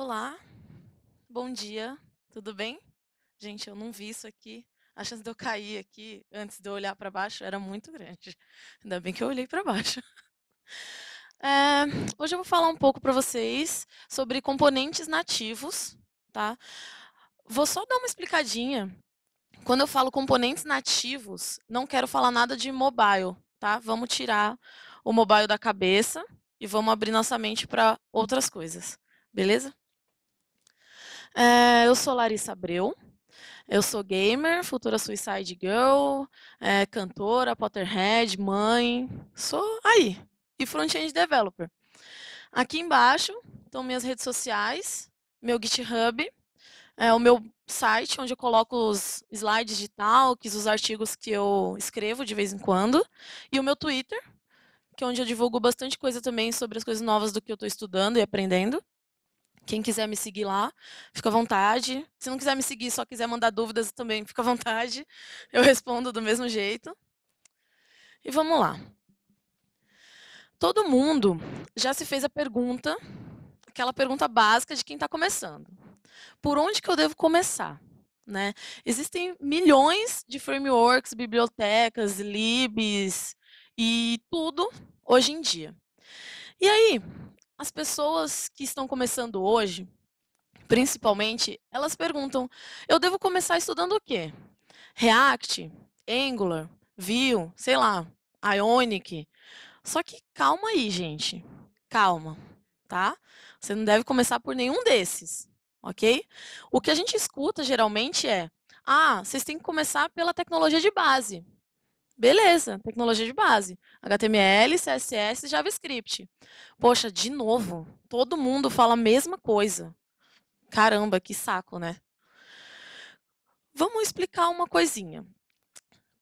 Olá, bom dia, tudo bem? Gente, eu não vi isso aqui. A chance de eu cair aqui antes de eu olhar para baixo era muito grande. Ainda bem que eu olhei para baixo. É, hoje eu vou falar um pouco para vocês sobre componentes nativos, tá? Vou só dar uma explicadinha. Quando eu falo componentes nativos, não quero falar nada de mobile, tá? Vamos tirar o mobile da cabeça e vamos abrir nossa mente para outras coisas, beleza? É, eu sou Larissa Abreu. Eu sou gamer, futura Suicide Girl, é, cantora, Potterhead, mãe. Sou aí. E front-end developer. Aqui embaixo estão minhas redes sociais, meu GitHub, é, o meu site onde eu coloco os slides de talks, os artigos que eu escrevo de vez em quando, e o meu Twitter, que é onde eu divulgo bastante coisa também sobre as coisas novas do que eu estou estudando e aprendendo. Quem quiser me seguir lá, fica à vontade. Se não quiser me seguir, só quiser mandar dúvidas também, fica à vontade. Eu respondo do mesmo jeito. E vamos lá. Todo mundo já se fez a pergunta, aquela pergunta básica de quem está começando. Por onde que eu devo começar? Né? Existem milhões de frameworks, bibliotecas, libs e tudo hoje em dia. E aí, as pessoas que estão começando hoje, principalmente, elas perguntam: eu devo começar estudando o quê? React, Angular, Vue, sei lá, Ionic. Só que calma aí, gente. Calma, tá? Você não deve começar por nenhum desses, ok? O que a gente escuta geralmente é: ah, vocês têm que começar pela tecnologia de base. Beleza, tecnologia de base. HTML, CSS, JavaScript. Poxa, de novo, todo mundo fala a mesma coisa. Caramba, que saco, né? Vamos explicar uma coisinha.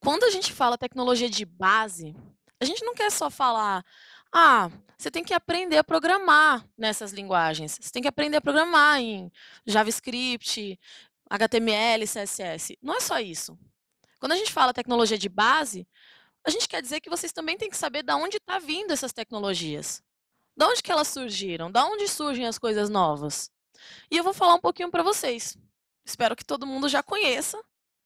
Quando a gente fala tecnologia de base, a gente não quer só falar, ah, você tem que aprender a programar nessas linguagens. Você tem que aprender a programar em JavaScript, HTML, CSS. Não é só isso. Quando a gente fala tecnologia de base, a gente quer dizer que vocês também têm que saber de onde está vindo essas tecnologias. De onde que elas surgiram? De onde surgem as coisas novas? E eu vou falar um pouquinho para vocês. Espero que todo mundo já conheça,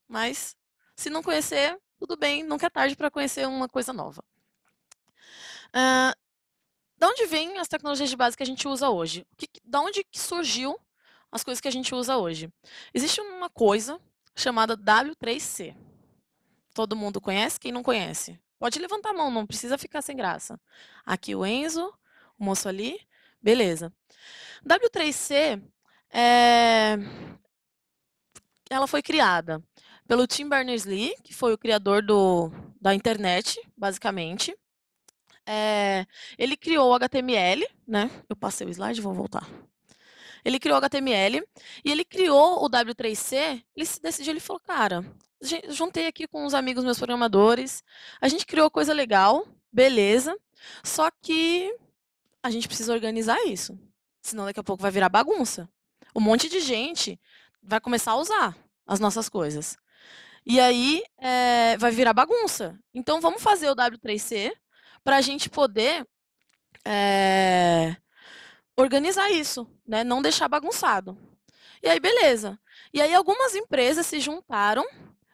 mas se não conhecer, tudo bem, nunca é tarde para conhecer uma coisa nova. Uh, de onde vêm as tecnologias de base que a gente usa hoje? Que, de onde que surgiu as coisas que a gente usa hoje? Existe uma coisa chamada W3C todo mundo conhece, quem não conhece? Pode levantar a mão, não precisa ficar sem graça. Aqui o Enzo, o moço ali, beleza. W3C, é... Eh, ela foi criada pelo Tim Berners-Lee, que foi o criador do, da internet, basicamente. É... Ele criou o HTML, né? Eu passei o slide, vou voltar. Ele criou HTML e ele criou o W3C. Ele se decidiu, ele falou, cara, juntei aqui com uns amigos meus programadores, a gente criou coisa legal, beleza, só que a gente precisa organizar isso, senão daqui a pouco vai virar bagunça. Um monte de gente vai começar a usar as nossas coisas. E aí é, vai virar bagunça. Então vamos fazer o W3C para a gente poder é, organizar isso, né? Não deixar bagunçado. E aí, beleza. E aí, algumas empresas se juntaram,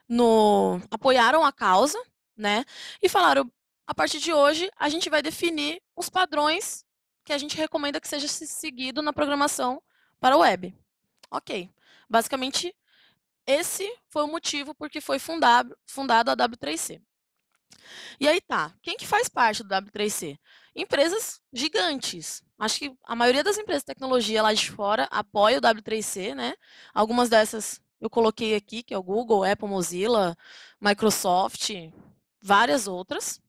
no, apoiaram a causa, né? E falaram: a partir de hoje, a gente vai definir os padrões que a gente recomenda que seja seguido na programação para a web. Ok. Basicamente, esse foi o motivo porque foi fundado, fundado a W3C. E aí tá, quem que faz parte do W3C? Empresas gigantes, Acho que a maioria das empresas de tecnologia lá de fora apoia o W3C, né? Algumas dessas eu coloquei aqui, que é o Google, Apple, Mozilla, Microsoft, várias outras.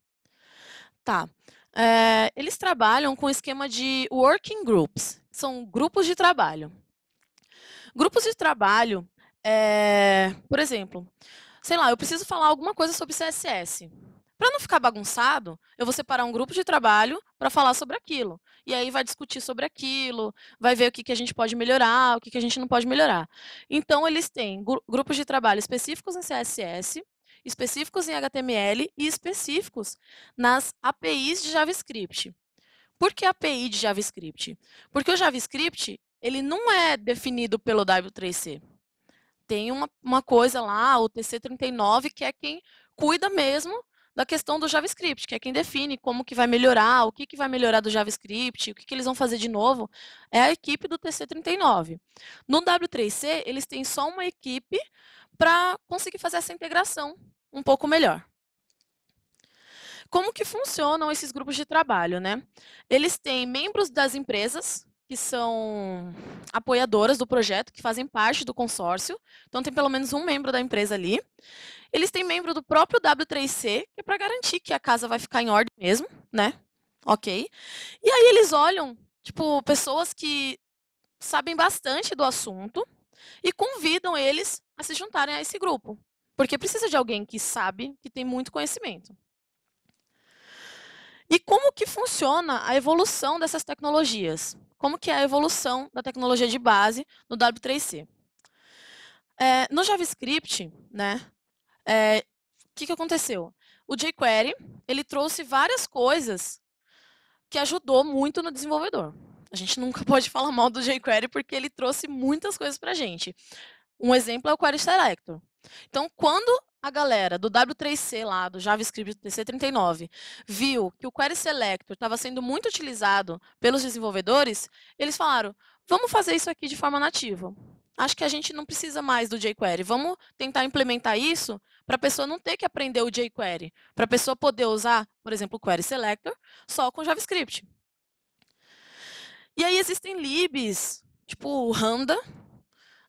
Tá. É, eles trabalham com o esquema de working groups, são grupos de trabalho. Grupos de trabalho, é, por exemplo, sei lá, eu preciso falar alguma coisa sobre CSS. Para não ficar bagunçado, eu vou separar um grupo de trabalho para falar sobre aquilo. E aí vai discutir sobre aquilo, vai ver o que, que a gente pode melhorar, o que, que a gente não pode melhorar. Então, eles têm gru grupos de trabalho específicos em CSS, específicos em HTML e específicos nas APIs de JavaScript. Por que API de JavaScript? Porque o JavaScript ele não é definido pelo W3C. Tem uma, uma coisa lá, o TC39, que é quem cuida mesmo da questão do JavaScript, que é quem define como que vai melhorar, o que, que vai melhorar do JavaScript, o que, que eles vão fazer de novo, é a equipe do TC39. No W3C, eles têm só uma equipe para conseguir fazer essa integração um pouco melhor. Como que funcionam esses grupos de trabalho, né? Eles têm membros das empresas, que são apoiadoras do projeto, que fazem parte do consórcio. Então, tem pelo menos um membro da empresa ali. Eles têm membro do próprio W3C, que é para garantir que a casa vai ficar em ordem mesmo, né? Ok. E aí eles olham, tipo, pessoas que sabem bastante do assunto e convidam eles a se juntarem a esse grupo. Porque precisa de alguém que sabe, que tem muito conhecimento. E como que funciona a evolução dessas tecnologias? Como que é a evolução da tecnologia de base no W3C? É, no JavaScript, né, o é, que, que aconteceu? O jQuery, ele trouxe várias coisas que ajudou muito no desenvolvedor. A gente nunca pode falar mal do jQuery porque ele trouxe muitas coisas para a gente. Um exemplo é o Query Selector. Então, quando a galera do W3C lá, do JavaScript TC39, viu que o Query Selector estava sendo muito utilizado pelos desenvolvedores, eles falaram, vamos fazer isso aqui de forma nativa. Acho que a gente não precisa mais do jQuery. Vamos tentar implementar isso para a pessoa não ter que aprender o jQuery. Para a pessoa poder usar, por exemplo, o Query Selector só com JavaScript. E aí existem libs, tipo o Randa,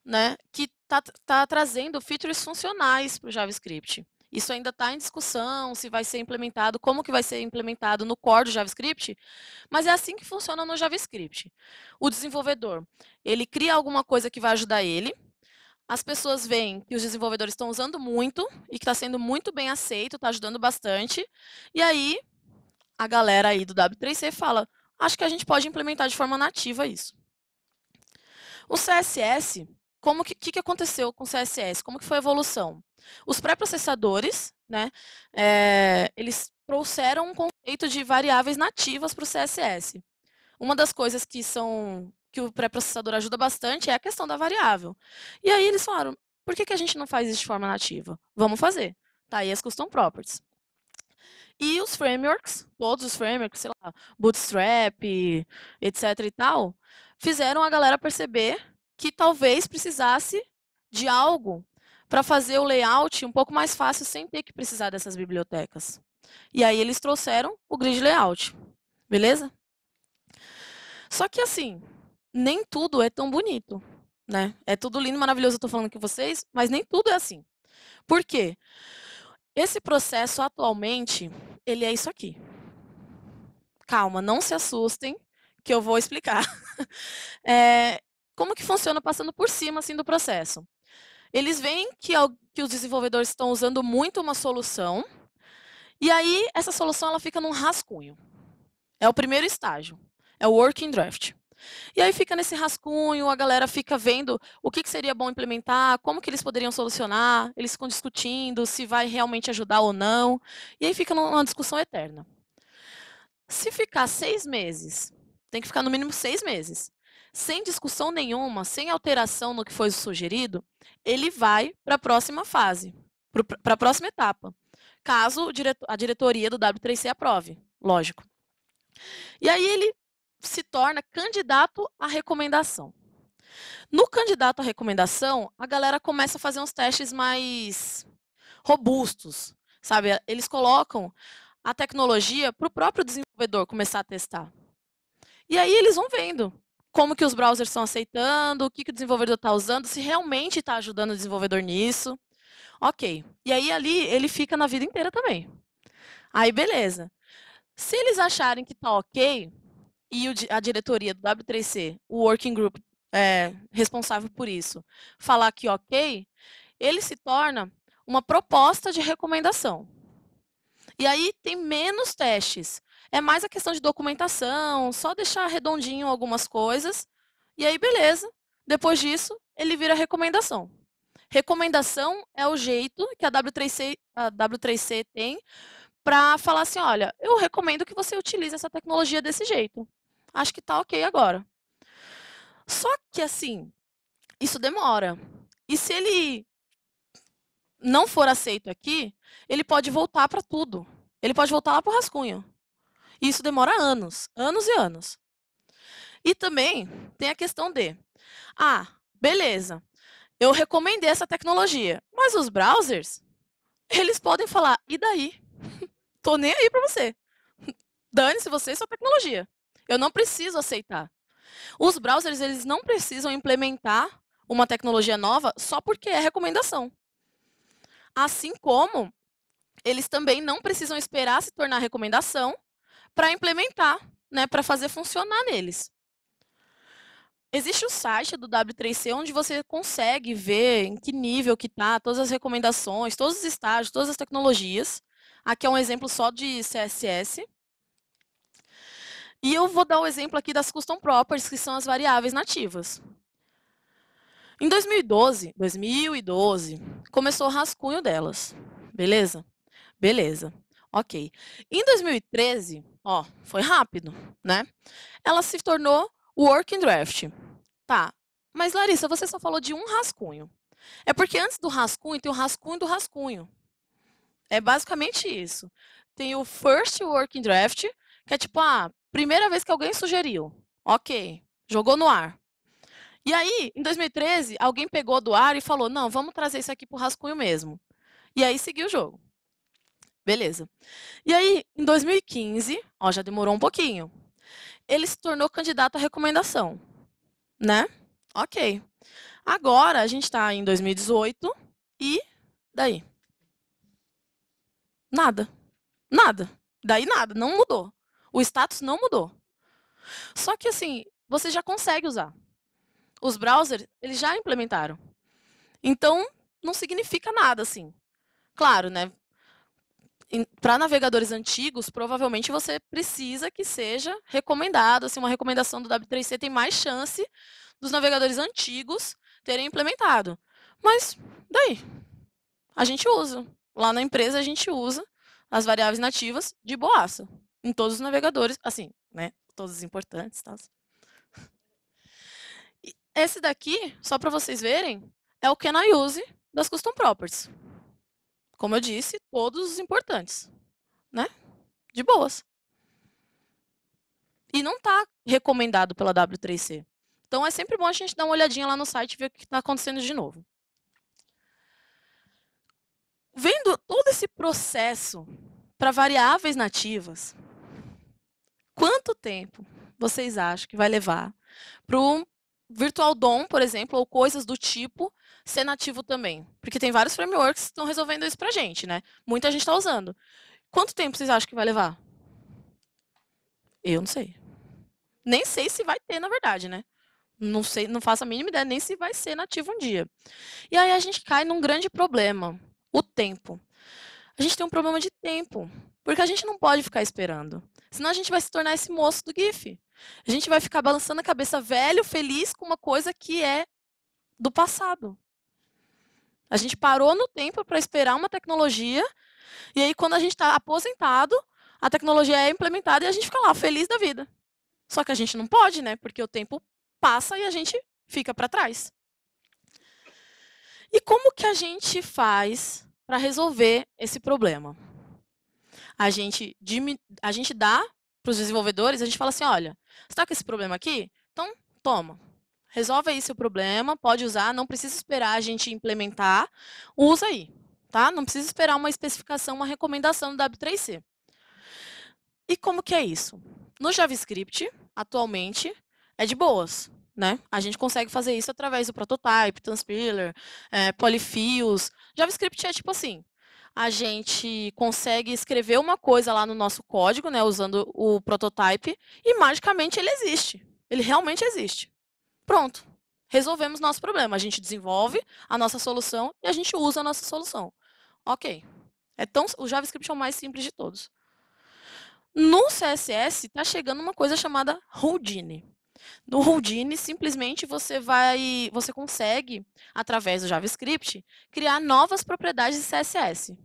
né, que está tá trazendo features funcionais para o JavaScript. Isso ainda está em discussão, se vai ser implementado, como que vai ser implementado no core do JavaScript, mas é assim que funciona no JavaScript. O desenvolvedor, ele cria alguma coisa que vai ajudar ele, as pessoas veem que os desenvolvedores estão usando muito e que está sendo muito bem aceito, está ajudando bastante, e aí a galera aí do W3C fala, acho que a gente pode implementar de forma nativa isso. O CSS, como que, que, aconteceu com o CSS? Como que foi a evolução? Os pré-processadores, né, é, eles trouxeram um conceito de variáveis nativas para o CSS. Uma das coisas que são que o pré-processador ajuda bastante é a questão da variável. E aí eles falaram, por que, que a gente não faz isso de forma nativa? Vamos fazer. Tá aí as custom properties. E os frameworks, todos os frameworks, sei lá, Bootstrap, etc e tal, fizeram a galera perceber que talvez precisasse de algo para fazer o layout um pouco mais fácil sem ter que precisar dessas bibliotecas. E aí eles trouxeram o grid layout, beleza? Só que assim, nem tudo é tão bonito, né? É tudo lindo, maravilhoso, eu estou falando com vocês, mas nem tudo é assim. Por quê? Esse processo atualmente, ele é isso aqui. Calma, não se assustem, que eu vou explicar. É, como que funciona passando por cima assim do processo. Eles veem que, que os desenvolvedores estão usando muito uma solução, e aí essa solução ela fica num rascunho. É o primeiro estágio, é o working draft. E aí fica nesse rascunho, a galera fica vendo o que, que seria bom implementar, como que eles poderiam solucionar, eles ficam discutindo se vai realmente ajudar ou não, e aí fica numa discussão eterna. Se ficar seis meses, tem que ficar no mínimo seis meses, sem discussão nenhuma, sem alteração no que foi sugerido, ele vai para a próxima fase, para a próxima etapa, caso a diretoria do W3C aprove, lógico. E aí ele se torna candidato à recomendação. No candidato à recomendação, a galera começa a fazer uns testes mais robustos, sabe? Eles colocam a tecnologia para o próprio desenvolvedor começar a testar. E aí eles vão vendo como que os browsers estão aceitando, o que, que o desenvolvedor está usando, se realmente está ajudando o desenvolvedor nisso. Ok. E aí ali ele fica na vida inteira também. Aí beleza. Se eles acharem que está ok, e a diretoria do W3C, o working group é, responsável por isso, falar que ok, ele se torna uma proposta de recomendação. E aí tem menos testes, é mais a questão de documentação, só deixar redondinho algumas coisas. E aí, beleza. Depois disso, ele vira recomendação. Recomendação é o jeito que a W3C, a W3C tem para falar assim: olha, eu recomendo que você utilize essa tecnologia desse jeito. Acho que tá ok agora. Só que, assim, isso demora. E se ele não for aceito aqui, ele pode voltar para tudo. Ele pode voltar lá para o rascunho. E isso demora anos, anos e anos. E também tem a questão de, ah, beleza, eu recomendei essa tecnologia, mas os browsers, eles podem falar, e daí? Tô nem aí para você. Dane-se você e sua tecnologia. Eu não preciso aceitar. Os browsers, eles não precisam implementar uma tecnologia nova só porque é recomendação. Assim como eles também não precisam esperar se tornar recomendação para implementar, né, para fazer funcionar neles. Existe o site do W3C onde você consegue ver em que nível que está, todas as recomendações, todos os estágios, todas as tecnologias. Aqui é um exemplo só de CSS. E eu vou dar o um exemplo aqui das custom properties, que são as variáveis nativas. Em 2012, 2012, começou o rascunho delas. Beleza? Beleza. Ok. Em 2013, Ó, foi rápido, né? Ela se tornou working draft. Tá. Mas Larissa, você só falou de um rascunho. É porque antes do rascunho tem o rascunho do rascunho. É basicamente isso. Tem o first working draft, que é tipo a ah, primeira vez que alguém sugeriu. OK, jogou no ar. E aí, em 2013, alguém pegou do ar e falou: "Não, vamos trazer isso aqui pro rascunho mesmo". E aí seguiu o jogo. Beleza. E aí, em 2015, ó, já demorou um pouquinho. Ele se tornou candidato à recomendação, né? Ok. Agora a gente está em 2018 e daí? Nada. Nada. Daí nada, não mudou. O status não mudou. Só que assim, você já consegue usar. Os browsers, eles já implementaram. Então, não significa nada assim. Claro, né? para navegadores antigos, provavelmente você precisa que seja recomendado, assim, uma recomendação do W3C tem mais chance dos navegadores antigos terem implementado. Mas daí, a gente usa. Lá na empresa a gente usa as variáveis nativas de boaça em todos os navegadores, assim, né? Todos os importantes, tá? Esse daqui, só para vocês verem, é o can I use das custom properties como eu disse, todos os importantes, né? De boas. E não está recomendado pela W3C. Então é sempre bom a gente dar uma olhadinha lá no site e ver o que está acontecendo de novo. Vendo todo esse processo para variáveis nativas, quanto tempo vocês acham que vai levar para um virtual DOM, por exemplo, ou coisas do tipo, ser nativo também? Porque tem vários frameworks que estão resolvendo isso para a gente, né? Muita gente está usando. Quanto tempo vocês acham que vai levar? Eu não sei. Nem sei se vai ter, na verdade, né? Não sei, não faço a mínima ideia nem se vai ser nativo um dia. E aí a gente cai num grande problema, o tempo. A gente tem um problema de tempo, porque a gente não pode ficar esperando. Senão a gente vai se tornar esse moço do GIF. A gente vai ficar balançando a cabeça velho, feliz com uma coisa que é do passado. A gente parou no tempo para esperar uma tecnologia, e aí quando a gente está aposentado, a tecnologia é implementada e a gente fica lá, feliz da vida. Só que a gente não pode, né? Porque o tempo passa e a gente fica para trás. E como que a gente faz para resolver esse problema? A gente, a gente dá para os desenvolvedores, a gente fala assim, olha, você está com esse problema aqui? Então, toma. Resolve aí seu problema, pode usar, não precisa esperar a gente implementar. Usa aí, tá? Não precisa esperar uma especificação, uma recomendação do W3C. E como que é isso? No JavaScript, atualmente, é de boas, né? A gente consegue fazer isso através do prototype, transpiler, é, eh, polyfills. JavaScript é tipo assim, a gente consegue escrever uma coisa lá no nosso código, né, usando o prototype, e magicamente ele existe. Ele realmente existe. Pronto. Resolvemos nosso problema. A gente desenvolve a nossa solução e a gente usa a nossa solução. Ok. É tão, o JavaScript é o mais simples de todos. No CSS está chegando uma coisa chamada Houdini. No Houdini, simplesmente você vai, você consegue, através do JavaScript, criar novas propriedades de CSS.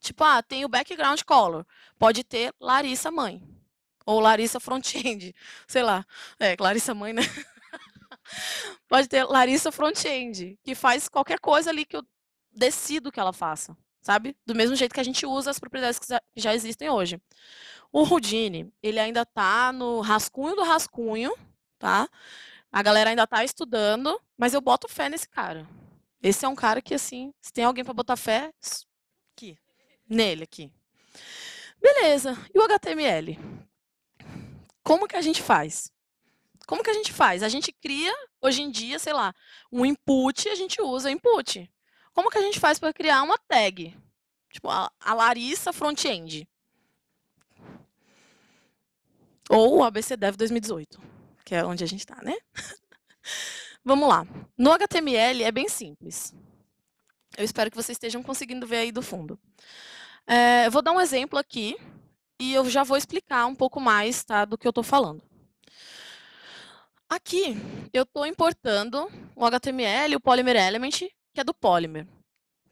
Tipo, ah, tem o background color, pode ter Larissa mãe ou Larissa front-end, sei lá, é Larissa mãe, né? Pode ter Larissa Frontend, que faz qualquer coisa ali que eu decido que ela faça, sabe? Do mesmo jeito que a gente usa as propriedades que já existem hoje. O Houdini, ele ainda tá no rascunho do rascunho, tá? A galera ainda tá estudando, mas eu boto fé nesse cara. Esse é um cara que, assim, se tem alguém para botar fé, aqui. Nele aqui. Beleza. E o HTML? Como que a gente faz? Como que a gente faz? A gente cria, hoje em dia, sei lá, um input, a gente usa input. Como que a gente faz para criar uma tag? Tipo, a, Larissa Frontend. Ou o ABCDev 2018, que é onde a gente está, né? Vamos lá. No HTML é bem simples. Eu espero que vocês estejam conseguindo ver aí do fundo. É, eu vou dar um exemplo aqui e eu já vou explicar um pouco mais tá, do que eu estou falando. Aqui, eu estou importando o HTML, o Polymer Element, que é do Polymer.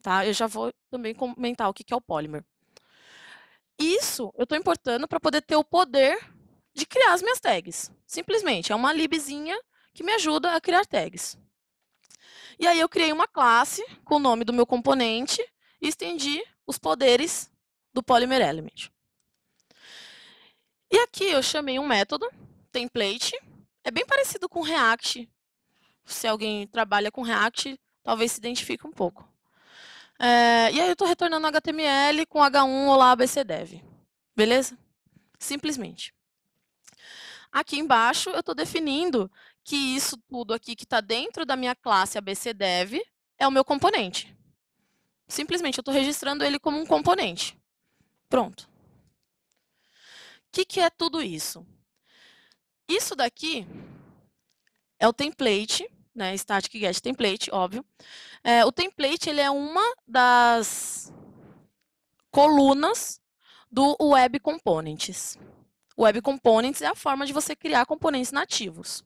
Tá? Eu já vou também comentar o que é o Polymer. Isso eu estou importando para poder ter o poder de criar as minhas tags. Simplesmente, é uma libzinha que me ajuda a criar tags. E aí eu criei uma classe com o nome do meu componente e estendi os poderes do Polymer Element. E aqui eu chamei um método, template, é bem parecido com React. Se alguém trabalha com React, talvez se identifique um pouco. É, e aí eu estou retornando HTML com H1 olá abcdev. Beleza? Simplesmente. Aqui embaixo eu estou definindo que isso tudo aqui que está dentro da minha classe abcdev é o meu componente. Simplesmente eu estou registrando ele como um componente. Pronto. O que, que é tudo isso? Isso daqui é o template, né? Static get template, óbvio. É, o template ele é uma das colunas do Web Components. Web Components é a forma de você criar componentes nativos.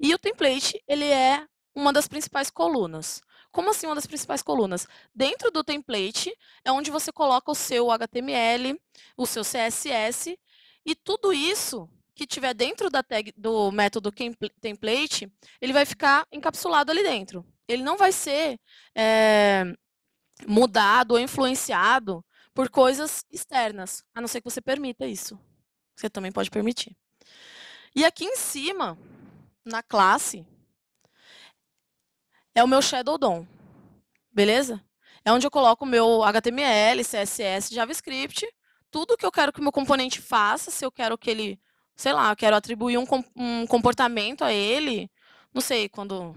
E o template ele é uma das principais colunas. Como assim uma das principais colunas? Dentro do template é onde você coloca o seu HTML, o seu CSS e tudo isso que tiver dentro da tag do método template, ele vai ficar encapsulado ali dentro. Ele não vai ser é, mudado ou influenciado por coisas externas, a não ser que você permita isso. Você também pode permitir. E aqui em cima, na classe, é o meu Shadow DOM. Beleza? É onde eu coloco o meu HTML, CSS, JavaScript, tudo que eu quero que o meu componente faça, se eu quero que ele sei lá, eu quero atribuir um, um comportamento a ele, não sei, quando,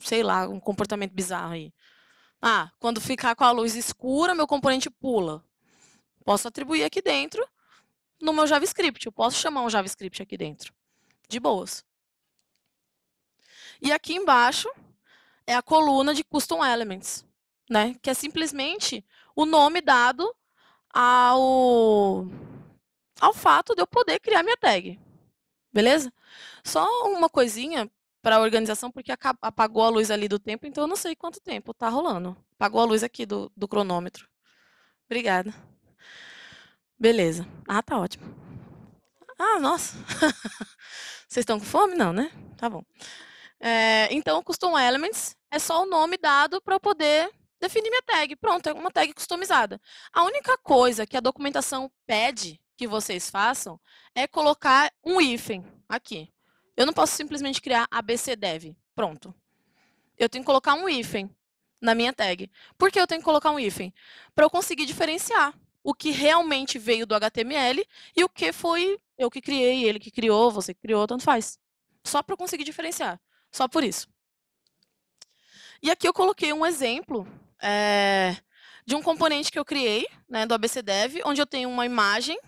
sei lá, um comportamento bizarro aí. Ah, quando ficar com a luz escura, meu componente pula. Posso atribuir aqui dentro no meu JavaScript. Eu posso chamar um JavaScript aqui dentro. De boas. E aqui embaixo é a coluna de Custom Elements, né? que é simplesmente o nome dado ao ao fato de eu poder criar minha tag. Beleza? Só uma coisinha para a organização, porque apagou a luz ali do tempo, então eu não sei quanto tempo está rolando. Apagou a luz aqui do, do cronômetro. Obrigada. Beleza. Ah, tá ótimo. Ah, nossa. Vocês estão com fome? Não, né? Tá bom. É, então, Custom Elements é só o nome dado para eu poder definir minha tag. Pronto, é uma tag customizada. A única coisa que a documentação pede que vocês façam é colocar um hífen aqui. Eu não posso simplesmente criar abcdev. Pronto. Eu tenho que colocar um hífen na minha tag. Por que eu tenho que colocar um hífen? Para eu conseguir diferenciar o que realmente veio do HTML e o que foi eu que criei, ele que criou, você que criou, tanto faz. Só para eu conseguir diferenciar. Só por isso. E aqui eu coloquei um exemplo é, de um componente que eu criei, né, do ABCDev, onde eu tenho uma imagem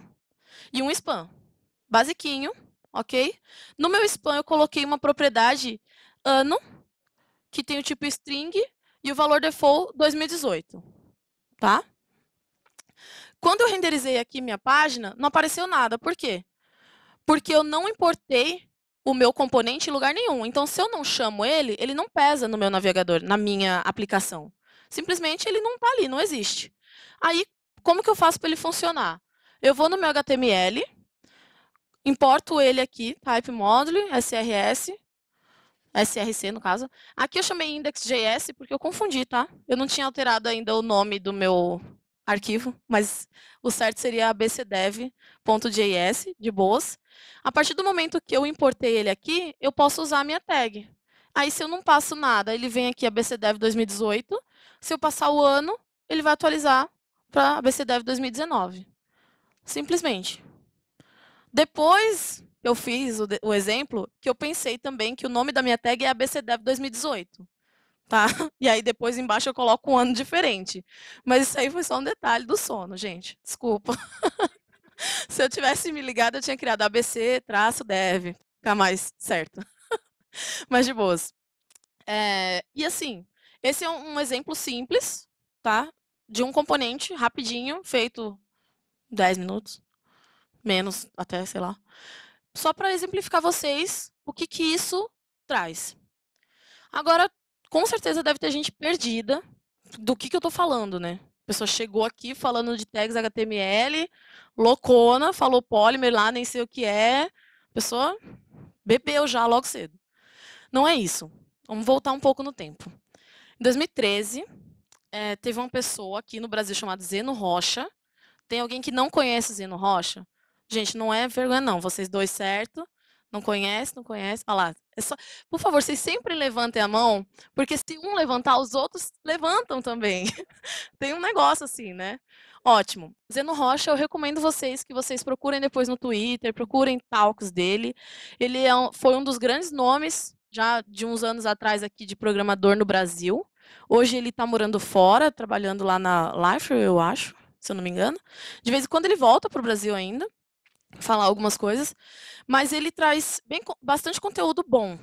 e um spam. Basiquinho, ok? No meu spam, eu coloquei uma propriedade ano, que tem o tipo string, e o valor default 2018, tá? Quando eu renderizei aqui minha página, não apareceu nada. Por quê? Porque eu não importei o meu componente em lugar nenhum. Então, se eu não chamo ele, ele não pesa no meu navegador, na minha aplicação. Simplesmente ele não está ali, não existe. Aí, como que eu faço para ele funcionar? Eu vou no meu HTML, importo ele aqui, type module, SRS, SRC no caso. Aqui eu chamei index.js porque eu confundi, tá? Eu não tinha alterado ainda o nome do meu arquivo, mas o certo seria abcdev.js, de boas. A partir do momento que eu importei ele aqui, eu posso usar a minha tag. Aí se eu não passo nada, ele vem aqui abcdev 2018. Se eu passar o ano, ele vai atualizar para abcdev 2019. Simplesmente. Depois eu fiz o, o, exemplo que eu pensei também que o nome da minha tag é ABCDev 2018. Tá? E aí depois embaixo eu coloco um ano diferente. Mas isso aí foi só um detalhe do sono, gente. Desculpa. Se eu tivesse me ligado, eu tinha criado ABC, traço, dev. Ficar tá mais certo. Mas de boas. É, e assim, esse é um exemplo simples, tá? De um componente rapidinho, feito 10 minutos, menos até, sei lá. Só para exemplificar vocês o que, que isso traz. Agora, com certeza deve ter gente perdida do que, que eu estou falando, né? A pessoa chegou aqui falando de tags HTML, loucona, falou Polymer lá, nem sei o que é. A pessoa bebeu já logo cedo. Não é isso. Vamos voltar um pouco no tempo. Em 2013, é, eh, teve uma pessoa aqui no Brasil chamada Zeno Rocha, tem alguém que não conhece o Zeno Rocha? Gente, não é vergonha, não. Vocês dois, certo? Não conhece, não conhece. Olha lá. É só... Por favor, vocês sempre levantem a mão, porque se um levantar, os outros levantam também. Tem um negócio assim, né? Ótimo. Zeno Rocha, eu recomendo vocês que vocês procurem depois no Twitter, procurem talks dele. Ele é um... foi um dos grandes nomes, já de uns anos atrás aqui, de programador no Brasil. Hoje ele está morando fora, trabalhando lá na Life, eu acho se eu não me engano. De vez em quando ele volta para o Brasil ainda, falar algumas coisas, mas ele traz bem, bastante conteúdo bom.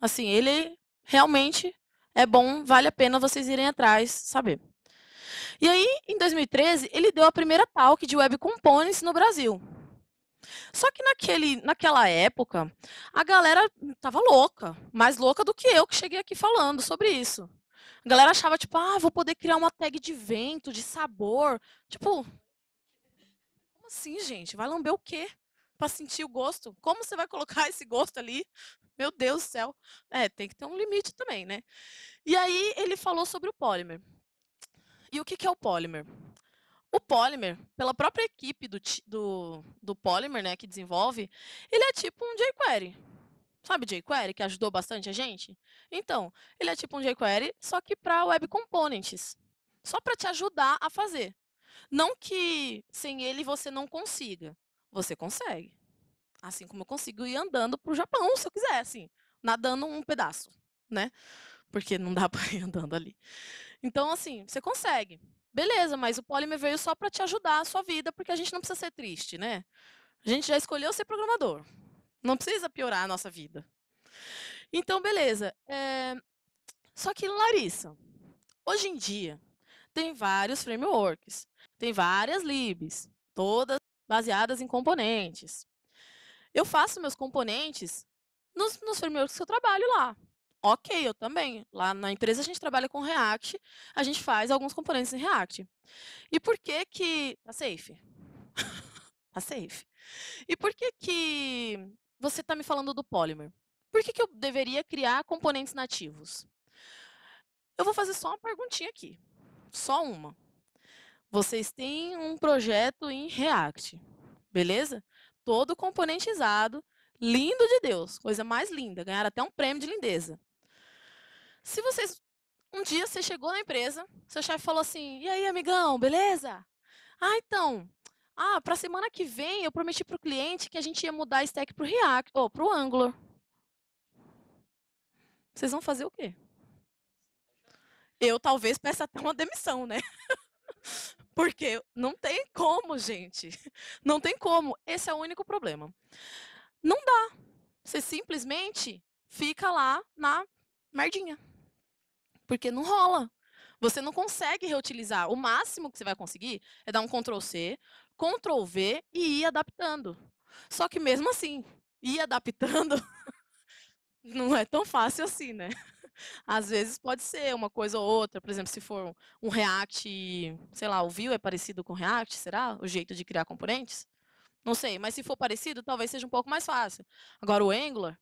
Assim, ele realmente é bom, vale a pena vocês irem atrás saber. E aí, em 2013, ele deu a primeira talk de Web Components no Brasil. Só que naquele, naquela época, a galera estava louca, mais louca do que eu que cheguei aqui falando sobre isso. A galera achava, tipo, ah, vou poder criar uma tag de vento, de sabor. Tipo, como assim, gente? Vai lamber o quê? Pra sentir o gosto? Como você vai colocar esse gosto ali? Meu Deus do céu. É, tem que ter um limite também, né? E aí ele falou sobre o polymer. E o que, que é o polymer? O polymer, pela própria equipe do, do, do polymer, né, que desenvolve, ele é tipo um jQuery Sabe jQuery, que ajudou bastante a gente? Então, ele é tipo um jQuery, só que para Web Components. Só para te ajudar a fazer. Não que sem ele você não consiga. Você consegue. Assim como eu consigo ir andando para o Japão, se eu quiser, assim. Nadando um pedaço, né? Porque não dá para ir andando ali. Então, assim, você consegue. Beleza, mas o Polymer veio só para te ajudar a sua vida, porque a gente não precisa ser triste, né? A gente já escolheu ser programador. Não precisa piorar a nossa vida. Então, beleza. É... Só que, Larissa, hoje em dia, tem vários frameworks, tem várias libs, todas baseadas em componentes. Eu faço meus componentes nos, nos frameworks que eu trabalho lá. Ok, eu também. Lá na empresa a gente trabalha com React, a gente faz alguns componentes em React. E por que que... Tá safe. tá safe. E por que que você está me falando do Polymer. Por que, que eu deveria criar componentes nativos? Eu vou fazer só uma perguntinha aqui. Só uma. Vocês têm um projeto em React, beleza? Todo componentizado, lindo de Deus, coisa mais linda, ganhar até um prêmio de lindeza. Se vocês um dia você chegou na empresa, seu chefe falou assim: "E aí, amigão, beleza? Ah, então, ah, para a semana que vem eu prometi para o cliente que a gente ia mudar a stack para o React, ou para o Angular. Vocês vão fazer o quê? Eu talvez peça até uma demissão, né? Porque não tem como, gente. Não tem como. Esse é o único problema. Não dá. Você simplesmente fica lá na merdinha. Porque não rola. Você não consegue reutilizar. O máximo que você vai conseguir é dar um Ctrl C, Ctrl V e ir adaptando. Só que mesmo assim, ir adaptando não é tão fácil assim, né? Às vezes pode ser uma coisa ou outra, por exemplo, se for um React, sei lá, o Vue é parecido com React, será? O jeito de criar componentes? Não sei, mas se for parecido, talvez seja um pouco mais fácil. Agora o Angular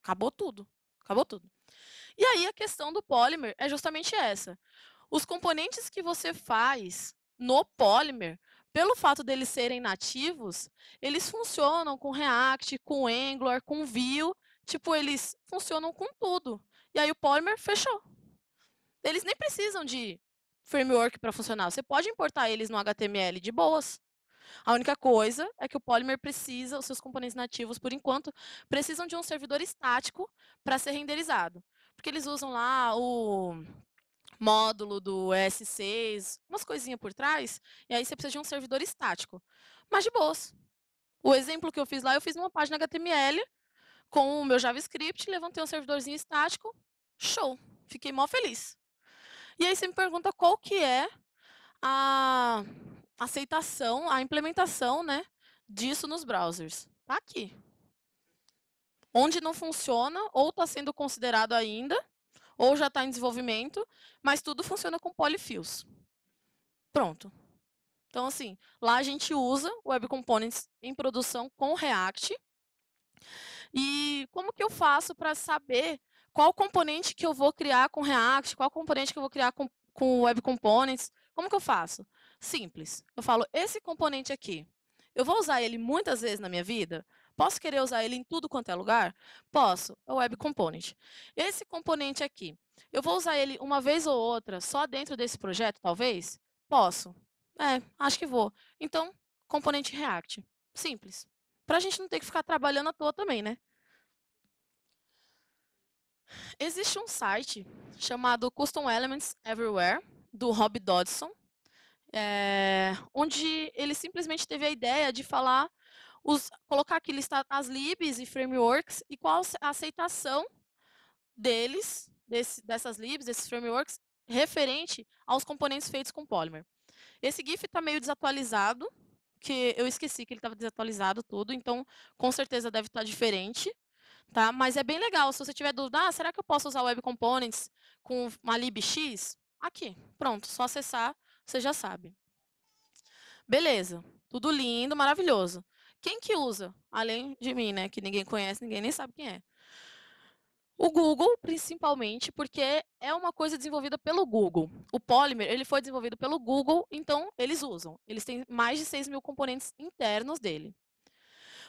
acabou tudo. Acabou tudo. E aí a questão do polymer é justamente essa. Os componentes que você faz no polymer, pelo fato deles serem nativos, eles funcionam com React, com Angular, com Vue, tipo, eles funcionam com tudo. E aí o polymer fechou. Eles nem precisam de framework para funcionar. Você pode importar eles no HTML de boas. A única coisa é que o Polymer precisa, os seus componentes nativos, por enquanto, precisam de um servidor estático para ser renderizado. Porque eles usam lá o módulo do S6, umas coisinhas por trás, e aí você precisa de um servidor estático. Mas de boas. O exemplo que eu fiz lá, eu fiz numa página HTML com o meu JavaScript, levantei um servidorzinho estático, show, fiquei mó feliz. E aí você me pergunta qual que é a aceitação, a implementação, né, disso nos browsers. Tá aqui onde não funciona ou está sendo considerado ainda, ou já está em desenvolvimento, mas tudo funciona com polyfills. Pronto. Então, assim, lá a gente usa Web Components em produção com React. E como que eu faço para saber qual componente que eu vou criar com React, qual componente que eu vou criar com, com Web Components? Como que eu faço? Simples. Eu falo, esse componente aqui, eu vou usar ele muitas vezes na minha vida? Posso querer usar ele em tudo quanto é lugar? Posso. É o Web Component. Esse componente aqui, eu vou usar ele uma vez ou outra só dentro desse projeto, talvez? Posso. É, acho que vou. Então, componente React. Simples. Para a gente não ter que ficar trabalhando à toa também, né? Existe um site chamado Custom Elements Everywhere, do Rob Dodson, é, onde ele simplesmente teve a ideia de falar os, colocar aqui, as libs e frameworks e qual a aceitação deles, desse, dessas libs, desses frameworks, referente aos componentes feitos com Polymer. Esse GIF está meio desatualizado, que eu esqueci que ele estava desatualizado tudo, então com certeza deve estar tá diferente. Tá? Mas é bem legal, se você tiver dúvida, ah, será que eu posso usar Web Components com uma libx? Aqui, pronto, só acessar, você já sabe. Beleza, tudo lindo, maravilhoso. Quem que usa? Além de mim, né? Que ninguém conhece, ninguém nem sabe quem é. O Google, principalmente, porque é uma coisa desenvolvida pelo Google. O Polymer, ele foi desenvolvido pelo Google, então eles usam. Eles têm mais de 6 mil componentes internos dele.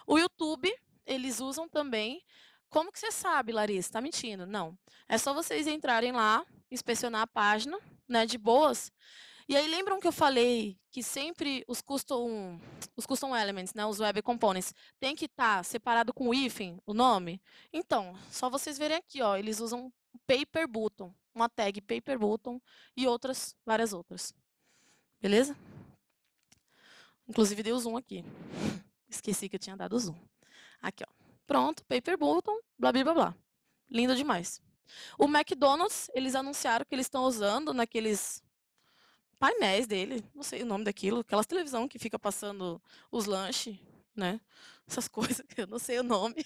O YouTube, eles usam também. Como que você sabe, Larissa? Tá mentindo? Não. É só vocês entrarem lá, inspecionar a página, né, de boas, e aí lembram que eu falei que sempre os custom, os custom elements, né, os web components, tem que estar tá separado com o hífen, o nome? Então, só vocês verem aqui, ó, eles usam paper button, uma tag paper button e outras, várias outras. Beleza? Inclusive dei o zoom aqui. Esqueci que eu tinha dado zoom. Aqui, ó. Pronto, paper button, blá blá blá. Lindo demais. O McDonald's, eles anunciaram que eles estão usando naqueles painéis dele, não sei o nome daquilo, aquelas televisão que fica passando os lanches, né? Essas coisas, eu não sei o nome.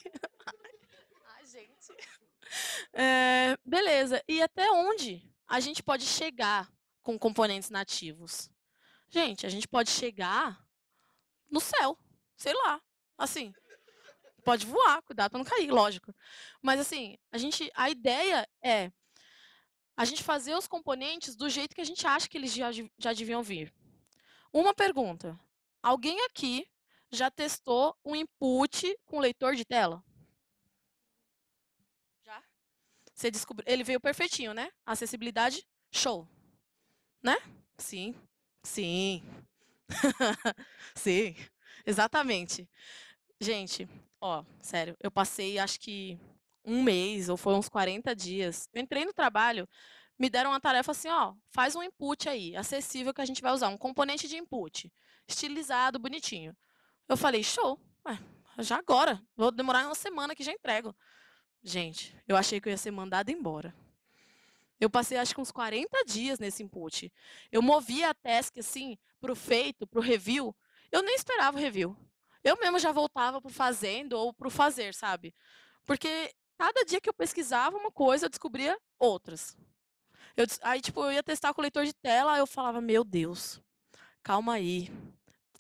Ai, gente. É, beleza, e até onde a gente pode chegar com componentes nativos? Gente, a gente pode chegar no céu, sei lá, assim. Pode voar, cuidado para não cair, lógico. Mas assim, a gente, a ideia é a gente fazer os componentes do jeito que a gente acha que eles já, já deviam vir. Uma pergunta: alguém aqui já testou um input com leitor de tela? Já? Você descobriu? Ele veio perfeitinho, né? Acessibilidade, show, né? Sim, sim, sim, exatamente. Gente, ó, sério, eu passei acho que um mês ou foi uns 40 dias. Eu entrei no trabalho, me deram uma tarefa assim, ó, faz um input aí, acessível que a gente vai usar, um componente de input, estilizado, bonitinho. Eu falei, show, Ué, já agora, vou demorar uma semana que já entrego. Gente, eu achei que eu ia ser mandada embora. Eu passei acho que uns 40 dias nesse input. Eu movia a task assim pro feito, pro review. Eu nem esperava o review. Eu mesmo já voltava pro fazendo ou pro fazer, sabe? Porque cada dia que eu pesquisava uma coisa, eu descobria outras. Eu, aí, tipo, eu ia testar com o leitor de tela, eu falava, meu Deus, calma aí,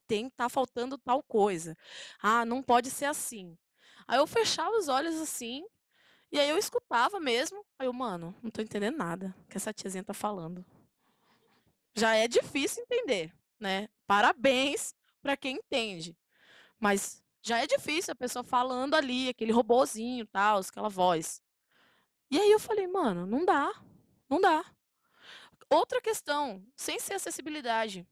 tem, tá faltando tal coisa. Ah, não pode ser assim. Aí eu fechava os olhos assim, e aí eu escutava mesmo. Aí eu, mano, não tô entendendo nada que essa tiazinha tá falando. Já é difícil entender, né? Parabéns para quem entende. Mas já é difícil a pessoa falando ali, aquele robozinho tal, aquela voz. E aí eu falei, mano, não dá, não dá. Outra questão, sem ser acessibilidade.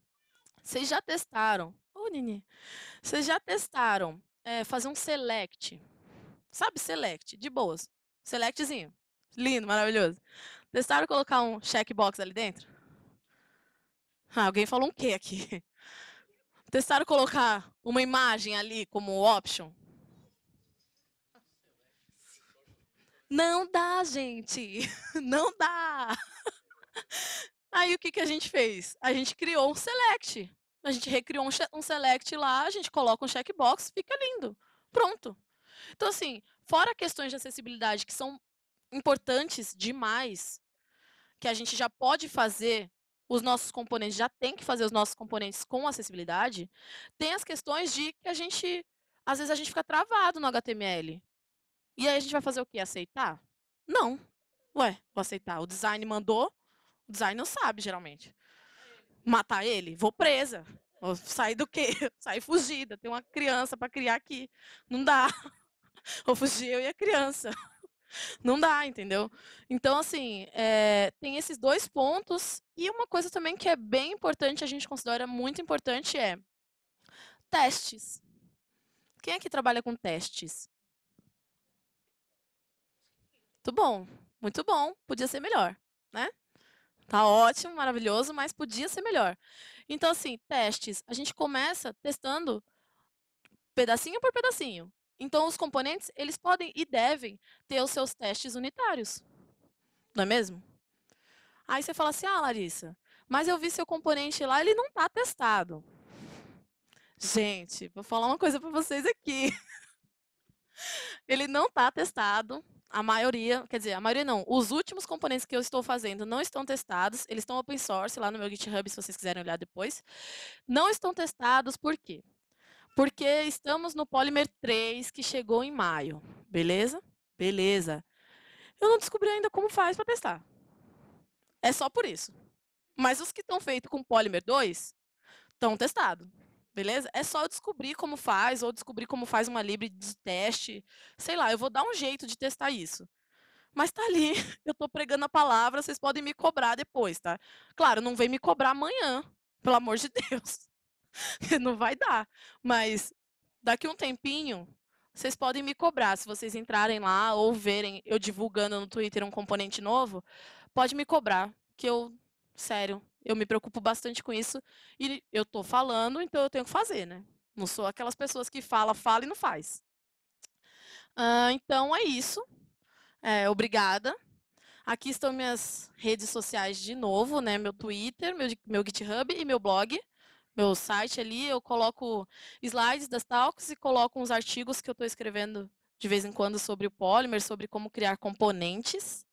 Vocês já testaram? Ô, oh, Nini, vocês já testaram é, fazer um select? Sabe select? De boas. Selectzinho. Lindo, maravilhoso. Testaram colocar um checkbox ali dentro? Ah, alguém falou um quê aqui? Testaram colocar uma imagem ali como option? Não dá, gente. Não dá. Aí o que, que a gente fez? A gente criou um select. A gente recriou um, select lá, a gente coloca um checkbox, fica lindo. Pronto. Então, assim, fora questões de acessibilidade que são importantes demais, que a gente já pode fazer os nossos componentes já tem que fazer os nossos componentes com acessibilidade, tem as questões de que a gente, às vezes a gente fica travado no HTML. E aí a gente vai fazer o quê? Aceitar? Não. Ué, vou aceitar. O design mandou, o design não sabe, geralmente. Matar ele? Vou presa. Vou sair do quê? Sair fugida. Tem uma criança para criar aqui. Não dá. Vou fugir eu e a criança. Não dá, entendeu? Então, assim, é, tem esses dois pontos. E uma coisa também que é bem importante, a gente considera muito importante, é testes. Quem é que trabalha com testes? Muito bom, muito bom. Podia ser melhor, né? Tá ótimo, maravilhoso, mas podia ser melhor. Então, assim, testes. A gente começa testando pedacinho por pedacinho. Então, os componentes, eles podem e devem ter os seus testes unitários. Não é mesmo? Aí você fala assim, ah, Larissa, mas eu vi seu componente lá, ele não está testado. Gente, vou falar uma coisa para vocês aqui. ele não está testado. A maioria, quer dizer, a maioria não. Os últimos componentes que eu estou fazendo não estão testados. Eles estão open source lá no meu GitHub, se vocês quiserem olhar depois. Não estão testados, por quê? Porque estamos no Polymer 3 que chegou em maio, beleza? Beleza. Eu não descobri ainda como faz para testar. É só por isso. Mas os que estão feitos com Polymer 2 estão testados, beleza? É só eu descobrir como faz ou descobrir como faz uma libre de teste. Sei lá, eu vou dar um jeito de testar isso. Mas tá ali, eu tô pregando a palavra, vocês podem me cobrar depois, tá? Claro, não vem me cobrar amanhã, pelo amor de Deus. não vai dar. Mas daqui um tempinho, vocês podem me cobrar. Se vocês entrarem lá ou verem eu divulgando no Twitter um componente novo, pode me cobrar. Que eu, sério, eu me preocupo bastante com isso. E eu tô falando, então eu tenho que fazer, né? Não sou aquelas pessoas que fala, fala e não faz. Uh, então é isso. É, obrigada. Aqui estão minhas redes sociais de novo, né? Meu Twitter, meu, meu GitHub e meu blog meu site ali, eu coloco slides das talks e coloco uns artigos que eu estou escrevendo de vez em quando sobre o Polymer, sobre como criar componentes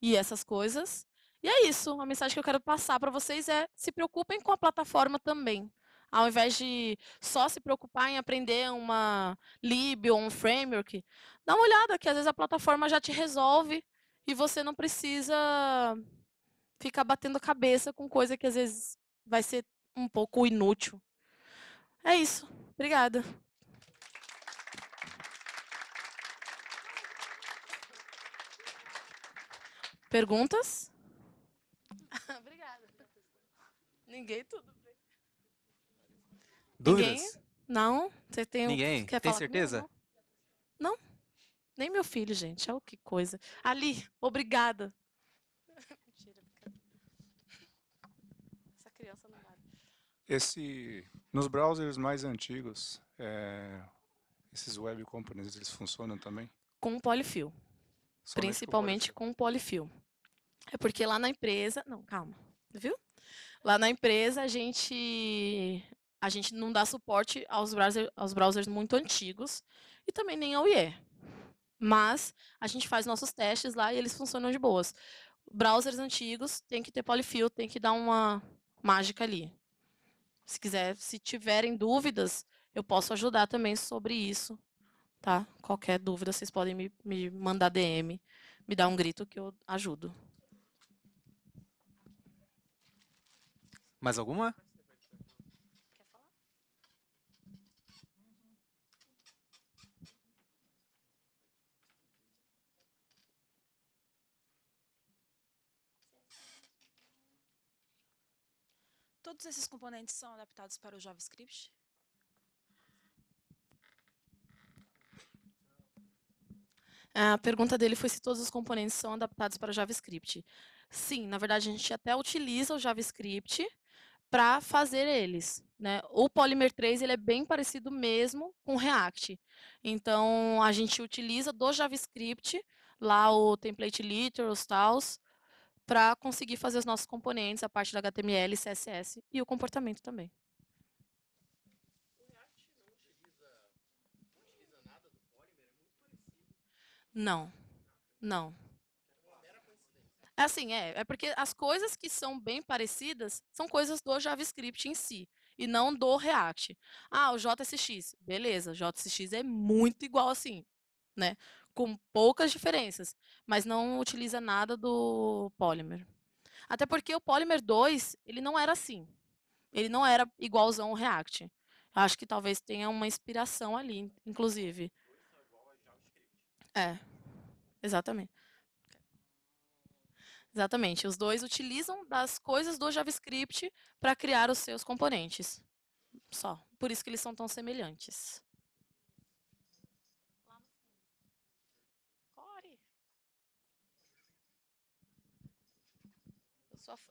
e essas coisas. E é isso. A mensagem que eu quero passar para vocês é: se preocupem com a plataforma também. Ao invés de só se preocupar em aprender uma lib ou um framework, dá uma olhada que às vezes a plataforma já te resolve e você não precisa ficar batendo cabeça com coisa que às vezes vai ser um pouco inútil. É isso. Obrigada. Perguntas? Obrigada. Ninguém, tudo bem. Dúvidas? Ninguém? Não? Você tem Ninguém? Quer tem falar? certeza? Não, não. não? Nem meu filho, gente. Olha que coisa. Ali, obrigada. Esse, nos browsers mais antigos, é, esses web components, eles funcionam também? Com polyfill. Somente principalmente com polyfill. com polyfill. É porque lá na empresa... Não, calma. Viu? Lá na empresa, a gente, a gente não dá suporte aos, browsers aos browsers muito antigos e também nem ao IE. Mas a gente faz nossos testes lá e eles funcionam de boas. Browsers antigos tem que ter polyfill, tem que dar uma mágica ali se quiser, se tiverem dúvidas, eu posso ajudar também sobre isso, tá? Qualquer dúvida, vocês podem me, me mandar DM, me dar um grito que eu ajudo. Mais alguma? Todos esses componentes são adaptados para o JavaScript? A pergunta dele foi se todos os componentes são adaptados para o JavaScript. Sim, na verdade a gente até utiliza o JavaScript para fazer eles. Né? O Polymer 3 ele é bem parecido mesmo com React. Então a gente utiliza do JavaScript lá o template literals, os tals, para conseguir fazer os nossos componentes, a parte da HTML, CSS e o comportamento também. Não, não. É assim, é, é porque as coisas que são bem parecidas são coisas do JavaScript em si e não do React. Ah, o JSX, beleza, JSX é muito igual assim, né? com poucas diferenças, mas não utiliza nada do Polymer. Até porque o Polymer 2, ele não era assim. Ele não era igualzão ao React. Acho que talvez tenha uma inspiração ali, inclusive. É, exatamente. Exatamente. Os dois utilizam das coisas do JavaScript para criar os seus componentes. Só. Por isso que eles são tão semelhantes.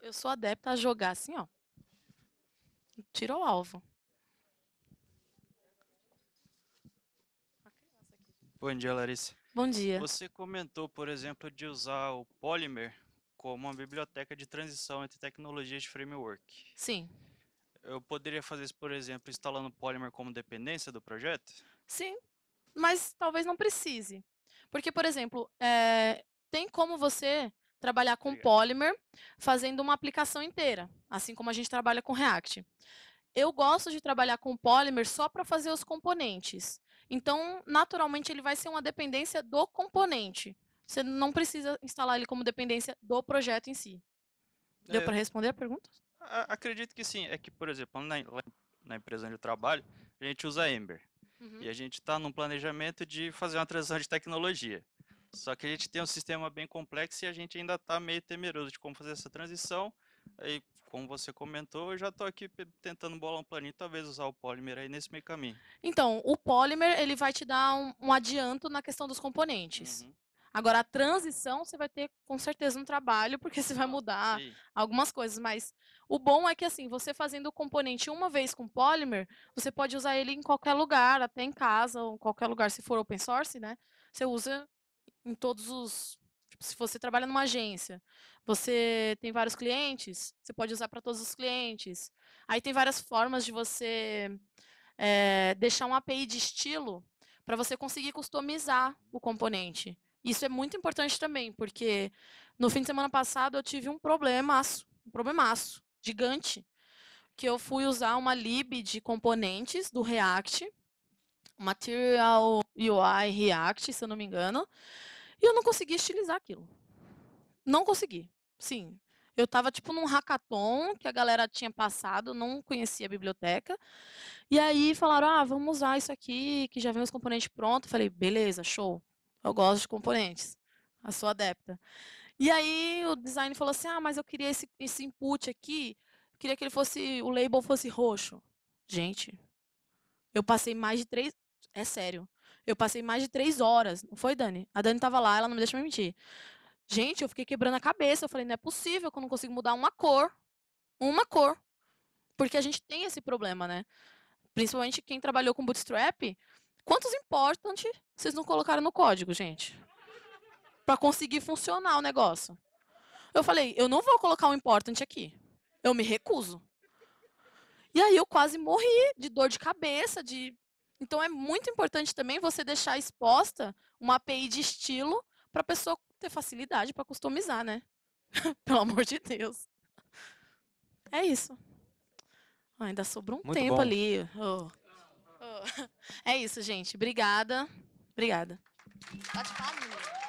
eu sou adepta a jogar assim, ó. Tira o alvo. Bom dia, Larissa. Bom dia. Você comentou, por exemplo, de usar o Polymer como uma biblioteca de transição entre tecnologias de framework. Sim. Eu poderia fazer isso, por exemplo, instalando Polymer como dependência do projeto? Sim, mas talvez não precise. Porque, por exemplo, é, tem como você trabalhar com Obrigado. Polymer, fazendo uma aplicação inteira, assim como a gente trabalha com React. Eu gosto de trabalhar com Polymer só para fazer os componentes. Então, naturalmente, ele vai ser uma dependência do componente. Você não precisa instalar ele como dependência do projeto em si. Deu é, para responder a pergunta? Acredito que sim. É que, por exemplo, na, na empresa onde eu trabalho, a gente usa Ember. Uhum. E a gente está num planejamento de fazer uma transição de tecnologia. Só que a gente tem um sistema bem complexo e a gente ainda está meio temeroso de como fazer essa transição. e como você comentou, eu já estou aqui tentando bolar um planinho, talvez usar o Polymer aí nesse meio caminho. Então, o Polymer ele vai te dar um, um adianto na questão dos componentes. Uhum. Agora, a transição você vai ter com certeza um trabalho, porque você vai mudar Sim. algumas coisas, mas o bom é que assim, você fazendo o componente uma vez com Polymer, você pode usar ele em qualquer lugar, até em casa, ou em qualquer lugar, se for open source, né? Você usa em todos os. Tipo, se você trabalha numa agência, você tem vários clientes, você pode usar para todos os clientes. Aí tem várias formas de você é, deixar uma API de estilo para você conseguir customizar o componente. Isso é muito importante também, porque no fim de semana passado eu tive um problemaço, um problemaço gigante, que eu fui usar uma lib de componentes do React, Material UI React, se eu não me engano, e eu não conseguia estilizar aquilo. Não consegui. Sim. Eu estava tipo num hackathon que a galera tinha passado, não conhecia a biblioteca. E aí falaram: "Ah, vamos usar isso aqui, que já vem os componentes prontos". Falei: "Beleza, show. Eu gosto de componentes. A sou adepta". E aí o design falou assim: "Ah, mas eu queria esse, esse input aqui, eu queria que ele fosse o label fosse roxo". Gente, eu passei mais de três, é sério. Eu passei mais de três horas, não foi, Dani? A Dani tava lá, ela não me deixa me mentir. Gente, eu fiquei quebrando a cabeça. Eu falei, não é possível que eu não consigo mudar uma cor. Uma cor. Porque a gente tem esse problema, né? Principalmente quem trabalhou com bootstrap. Quantos importantes vocês não colocaram no código, gente? Para conseguir funcionar o negócio. Eu falei, eu não vou colocar um important aqui. Eu me recuso. E aí eu quase morri de dor de cabeça, de então é muito importante também você deixar exposta uma API de estilo para a pessoa ter facilidade para customizar, né? Pelo amor de Deus. É isso. Ah, ainda sobrou um muito tempo bom. ali. Oh. Oh. É isso, gente. Obrigada. Obrigada. Pode falar,